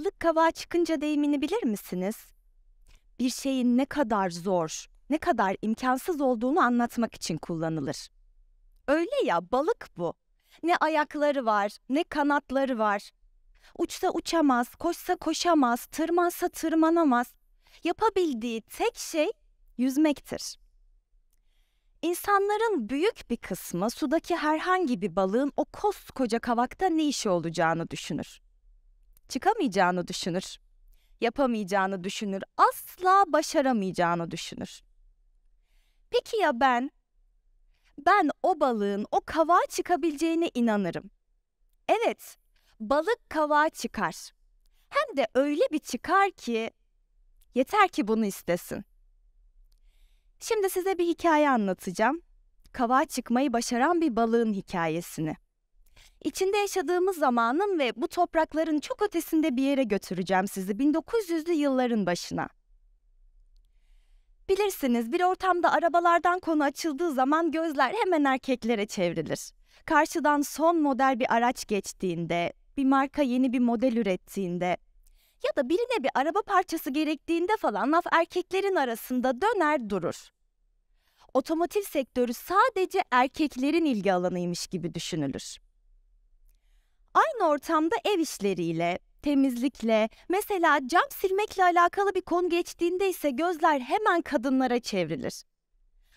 Balık kavağa çıkınca deyimini bilir misiniz? Bir şeyin ne kadar zor, ne kadar imkansız olduğunu anlatmak için kullanılır. Öyle ya balık bu. Ne ayakları var, ne kanatları var. Uçsa uçamaz, koşsa koşamaz, tırmansa tırmanamaz. Yapabildiği tek şey yüzmektir. İnsanların büyük bir kısmı sudaki herhangi bir balığın o koskoca kavakta ne işi olacağını düşünür çıkamayacağını düşünür. Yapamayacağını düşünür. Asla başaramayacağını düşünür. Peki ya ben? Ben o balığın o kavağa çıkabileceğine inanırım. Evet, balık kavağa çıkar. Hem de öyle bir çıkar ki yeter ki bunu istesin. Şimdi size bir hikaye anlatacağım. Kavağa çıkmayı başaran bir balığın hikayesini. İçinde yaşadığımız zamanın ve bu toprakların çok ötesinde bir yere götüreceğim sizi 1900'lü yılların başına. Bilirsiniz bir ortamda arabalardan konu açıldığı zaman gözler hemen erkeklere çevrilir. Karşıdan son model bir araç geçtiğinde, bir marka yeni bir model ürettiğinde ya da birine bir araba parçası gerektiğinde falan laf erkeklerin arasında döner durur. Otomotiv sektörü sadece erkeklerin ilgi alanıymış gibi düşünülür aynı ortamda ev işleriyle, temizlikle, mesela cam silmekle alakalı bir konu geçtiğinde ise gözler hemen kadınlara çevrilir.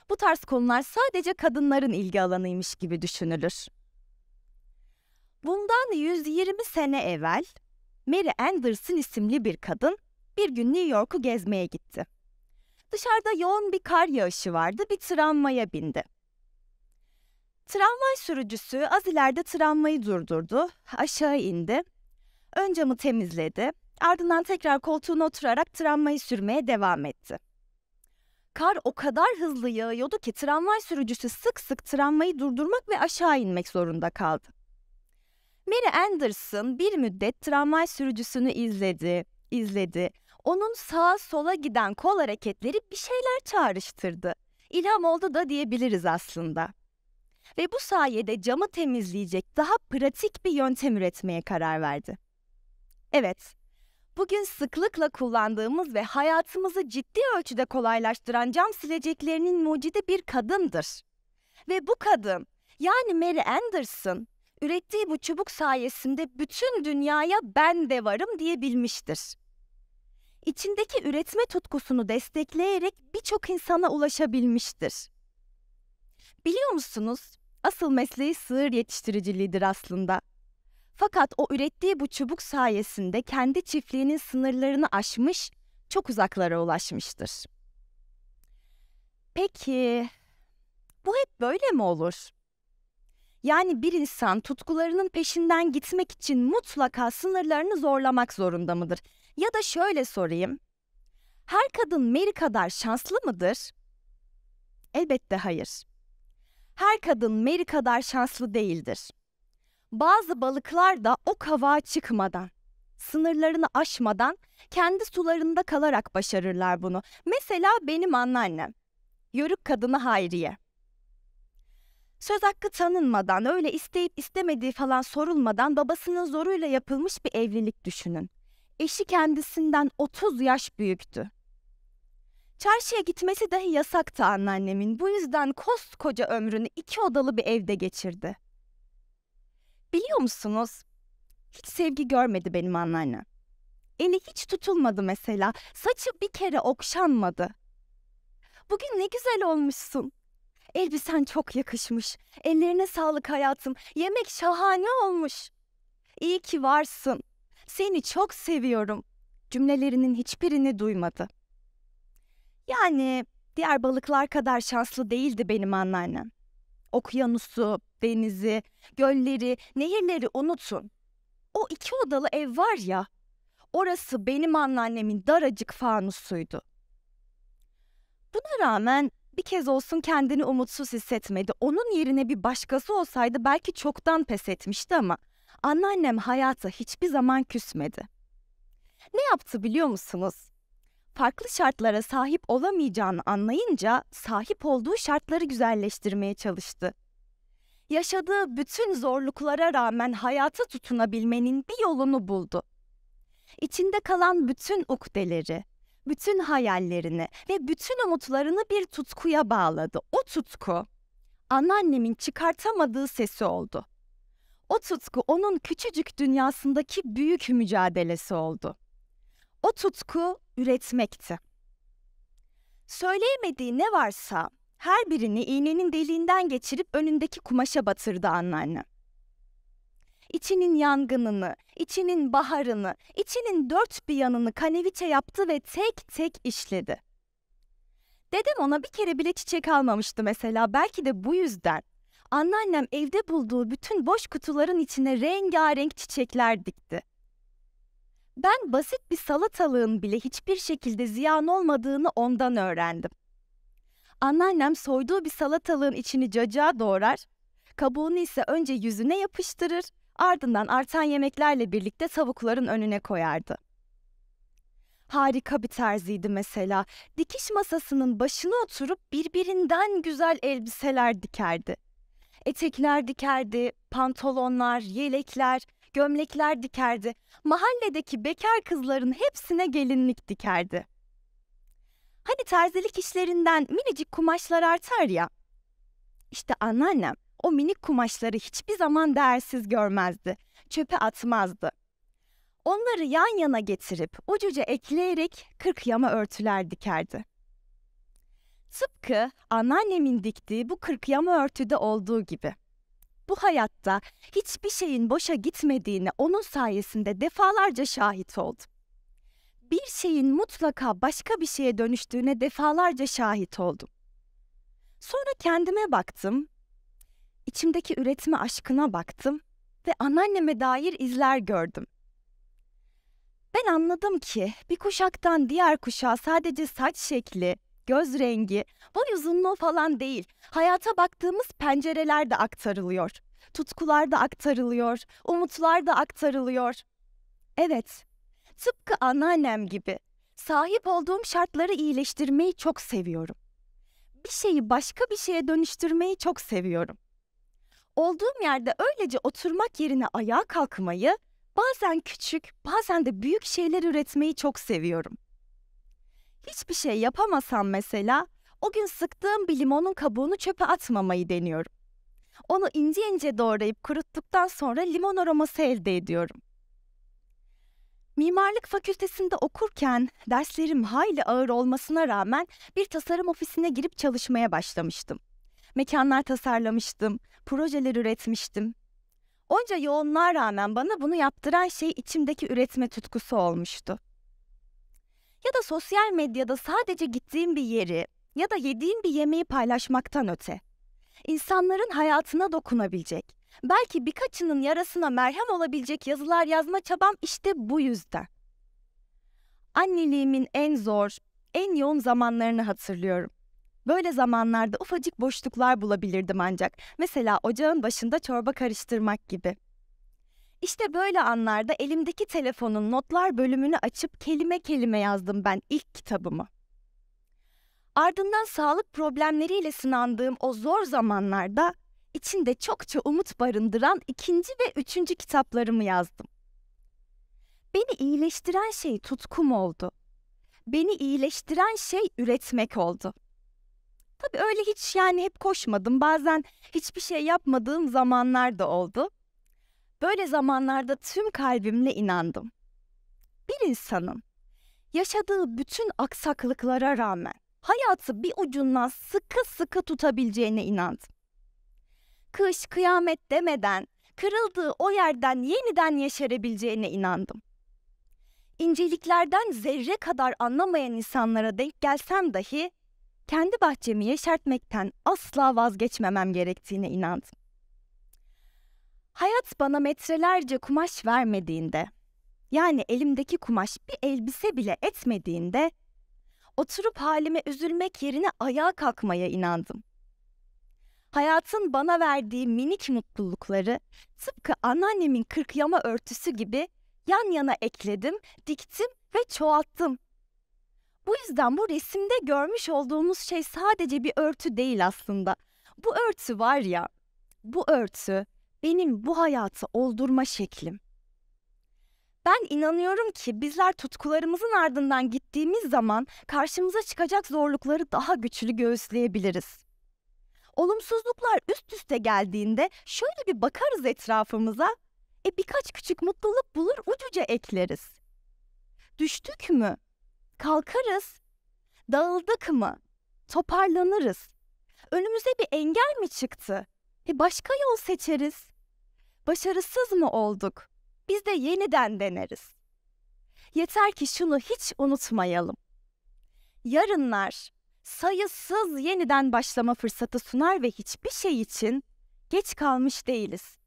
Bu tarz konular sadece kadınların ilgi alanıymış gibi düşünülür. Bundan 120 sene evvel Mary Anderson isimli bir kadın bir gün New York'u gezmeye gitti. Dışarıda yoğun bir kar yağışı vardı, bir tramvaya bindi. Tramvay sürücüsü az ileride tramvayı durdurdu, aşağı indi, ön camı temizledi, ardından tekrar koltuğuna oturarak tramvayı sürmeye devam etti. Kar o kadar hızlı yağıyordu ki tramvay sürücüsü sık sık tramvayı durdurmak ve aşağı inmek zorunda kaldı. Mary Anderson bir müddet tramvay sürücüsünü izledi, izledi. Onun sağa sola giden kol hareketleri bir şeyler çağrıştırdı. İlham oldu da diyebiliriz aslında ve bu sayede camı temizleyecek daha pratik bir yöntem üretmeye karar verdi. Evet, bugün sıklıkla kullandığımız ve hayatımızı ciddi ölçüde kolaylaştıran cam sileceklerinin mucidi bir kadındır. Ve bu kadın, yani Mary Anderson, ürettiği bu çubuk sayesinde bütün dünyaya ben de varım diyebilmiştir. İçindeki üretme tutkusunu destekleyerek birçok insana ulaşabilmiştir. Biliyor musunuz? Asıl mesleği sığır yetiştiriciliğidir aslında. Fakat o ürettiği bu çubuk sayesinde kendi çiftliğinin sınırlarını aşmış, çok uzaklara ulaşmıştır. Peki bu hep böyle mi olur? Yani bir insan tutkularının peşinden gitmek için mutlaka sınırlarını zorlamak zorunda mıdır? Ya da şöyle sorayım. Her kadın Mary kadar şanslı mıdır? Elbette hayır her kadın Mary kadar şanslı değildir. Bazı balıklar da o kavağa çıkmadan, sınırlarını aşmadan kendi sularında kalarak başarırlar bunu. Mesela benim anneannem, yörük kadını Hayriye. Söz hakkı tanınmadan, öyle isteyip istemediği falan sorulmadan babasının zoruyla yapılmış bir evlilik düşünün. Eşi kendisinden 30 yaş büyüktü. Çarşıya gitmesi dahi yasaktı anneannemin. Bu yüzden koskoca ömrünü iki odalı bir evde geçirdi. Biliyor musunuz? Hiç sevgi görmedi benim anneannem. Eli hiç tutulmadı mesela. Saçı bir kere okşanmadı. Bugün ne güzel olmuşsun. Elbisen çok yakışmış. Ellerine sağlık hayatım. Yemek şahane olmuş. İyi ki varsın. Seni çok seviyorum. Cümlelerinin hiçbirini duymadı. Yani diğer balıklar kadar şanslı değildi benim anneannem. Okyanusu, denizi, gölleri, nehirleri unutun. O iki odalı ev var ya, orası benim anneannemin daracık fanusuydu. Buna rağmen bir kez olsun kendini umutsuz hissetmedi. Onun yerine bir başkası olsaydı belki çoktan pes etmişti ama anneannem hayata hiçbir zaman küsmedi. Ne yaptı biliyor musunuz? farklı şartlara sahip olamayacağını anlayınca sahip olduğu şartları güzelleştirmeye çalıştı. Yaşadığı bütün zorluklara rağmen hayata tutunabilmenin bir yolunu buldu. İçinde kalan bütün ukdeleri, bütün hayallerini ve bütün umutlarını bir tutkuya bağladı. O tutku anneannemin çıkartamadığı sesi oldu. O tutku onun küçücük dünyasındaki büyük mücadelesi oldu. O tutku üretmekti. Söyleyemediği ne varsa her birini iğnenin deliğinden geçirip önündeki kumaşa batırdı anneanne. İçinin yangınını, içinin baharını, içinin dört bir yanını kaneviçe yaptı ve tek tek işledi. Dedem ona bir kere bile çiçek almamıştı mesela belki de bu yüzden. Anneannem evde bulduğu bütün boş kutuların içine rengarenk çiçekler dikti. Ben basit bir salatalığın bile hiçbir şekilde ziyan olmadığını ondan öğrendim. Anneannem soyduğu bir salatalığın içini cacığa doğrar, kabuğunu ise önce yüzüne yapıştırır, ardından artan yemeklerle birlikte tavukların önüne koyardı. Harika bir terziydi mesela. Dikiş masasının başına oturup birbirinden güzel elbiseler dikerdi. Etekler dikerdi, pantolonlar, yelekler, gömlekler dikerdi. Mahalledeki bekar kızların hepsine gelinlik dikerdi. Hani terzilik işlerinden minicik kumaşlar artar ya. İşte anneannem o minik kumaşları hiçbir zaman değersiz görmezdi. Çöpe atmazdı. Onları yan yana getirip ucuca ekleyerek kırk yama örtüler dikerdi. Tıpkı anneannemin diktiği bu kırk yama örtüde olduğu gibi bu hayatta hiçbir şeyin boşa gitmediğini onun sayesinde defalarca şahit oldum. Bir şeyin mutlaka başka bir şeye dönüştüğüne defalarca şahit oldum. Sonra kendime baktım, içimdeki üretme aşkına baktım ve anneanneme dair izler gördüm. Ben anladım ki bir kuşaktan diğer kuşağa sadece saç şekli, göz rengi, boy uzunluğu falan değil. Hayata baktığımız pencereler de aktarılıyor. Tutkular da aktarılıyor, umutlar da aktarılıyor. Evet, tıpkı anneannem gibi sahip olduğum şartları iyileştirmeyi çok seviyorum. Bir şeyi başka bir şeye dönüştürmeyi çok seviyorum. Olduğum yerde öylece oturmak yerine ayağa kalkmayı, bazen küçük, bazen de büyük şeyler üretmeyi çok seviyorum. Hiçbir şey yapamasam mesela o gün sıktığım bir limonun kabuğunu çöpe atmamayı deniyorum. Onu ince ince doğrayıp kuruttuktan sonra limon aroması elde ediyorum. Mimarlık fakültesinde okurken derslerim hayli ağır olmasına rağmen bir tasarım ofisine girip çalışmaya başlamıştım. Mekanlar tasarlamıştım, projeler üretmiştim. Onca yoğunluğa rağmen bana bunu yaptıran şey içimdeki üretme tutkusu olmuştu ya da sosyal medyada sadece gittiğin bir yeri ya da yediğin bir yemeği paylaşmaktan öte. İnsanların hayatına dokunabilecek, belki birkaçının yarasına merhem olabilecek yazılar yazma çabam işte bu yüzden. Anneliğimin en zor, en yoğun zamanlarını hatırlıyorum. Böyle zamanlarda ufacık boşluklar bulabilirdim ancak. Mesela ocağın başında çorba karıştırmak gibi. İşte böyle anlarda elimdeki telefonun notlar bölümünü açıp kelime kelime yazdım ben ilk kitabımı. Ardından sağlık problemleriyle sınandığım o zor zamanlarda içinde çokça umut barındıran ikinci ve üçüncü kitaplarımı yazdım. Beni iyileştiren şey tutkum oldu. Beni iyileştiren şey üretmek oldu. Tabii öyle hiç yani hep koşmadım. Bazen hiçbir şey yapmadığım zamanlar da oldu. Böyle zamanlarda tüm kalbimle inandım. Bir insanın yaşadığı bütün aksaklıklara rağmen hayatı bir ucundan sıkı sıkı tutabileceğine inandım. Kış kıyamet demeden kırıldığı o yerden yeniden yeşerebileceğine inandım. İnceliklerden zerre kadar anlamayan insanlara denk gelsem dahi kendi bahçemi yeşertmekten asla vazgeçmemem gerektiğine inandım. Hayat bana metrelerce kumaş vermediğinde, yani elimdeki kumaş bir elbise bile etmediğinde, oturup halime üzülmek yerine ayağa kalkmaya inandım. Hayatın bana verdiği minik mutlulukları tıpkı anneannemin kırkıyama örtüsü gibi yan yana ekledim, diktim ve çoğalttım. Bu yüzden bu resimde görmüş olduğumuz şey sadece bir örtü değil aslında. Bu örtü var ya, bu örtü benim bu hayatı oldurma şeklim. Ben inanıyorum ki bizler tutkularımızın ardından gittiğimiz zaman karşımıza çıkacak zorlukları daha güçlü göğüsleyebiliriz. Olumsuzluklar üst üste geldiğinde şöyle bir bakarız etrafımıza. E birkaç küçük mutluluk bulur ucuca ekleriz. Düştük mü? Kalkarız. Dağıldık mı? Toparlanırız. Önümüze bir engel mi çıktı? E başka yol seçeriz. Başarısız mı olduk? Biz de yeniden deneriz. Yeter ki şunu hiç unutmayalım. Yarınlar sayısız yeniden başlama fırsatı sunar ve hiçbir şey için geç kalmış değiliz.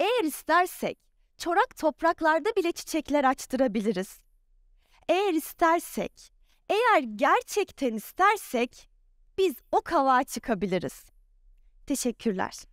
Eğer istersek çorak topraklarda bile çiçekler açtırabiliriz. Eğer istersek, eğer gerçekten istersek biz o kavağa çıkabiliriz. Teşekkürler.